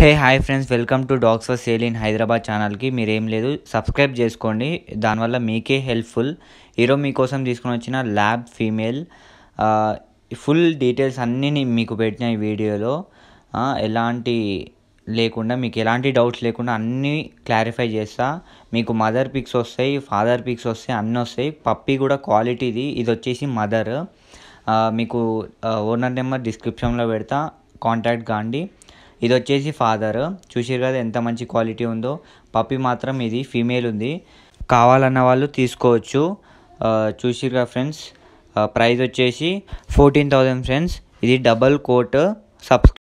hey hi friends welcome to dogs for sale in Hyderabad ఛానల్కి మీరేం లేదు సబ్స్క్రైబ్ చేసుకోండి దానివల్ల మీకే హెల్ప్ఫుల్ ఈరోజు మీకోసం తీసుకుని వచ్చిన ల్యాబ్ ఫీమేల్ ఫుల్ డీటెయిల్స్ అన్నీ మీకు పెట్టిన ఈ వీడియోలో ఎలాంటి లేకుండా మీకు ఎలాంటి డౌట్స్ లేకుండా అన్నీ క్లారిఫై చేస్తా మీకు మదర్ పిక్స్ వస్తాయి ఫాదర్ పిక్స్ వస్తాయి అన్నీ వస్తాయి పప్పీ కూడా క్వాలిటీది ఇది వచ్చేసి మదర్ మీకు ఓనర్ నెంబర్ డిస్క్రిప్షన్లో పెడతా కాంటాక్ట్ కాండి ఇది వచ్చేసి ఫాదర్ చూసారు కదా ఎంత మంచి క్వాలిటీ ఉందో పప్పి మాత్రం ఇది ఫీమేల్ ఉంది కావాలన్న వాళ్ళు తీసుకోవచ్చు చూసారు కదా ఫ్రెండ్స్ ప్రైస్ వచ్చేసి ఫోర్టీన్ థౌజండ్ ఫ్రెండ్స్ ఇది డబల్ కోట్ సబ్స్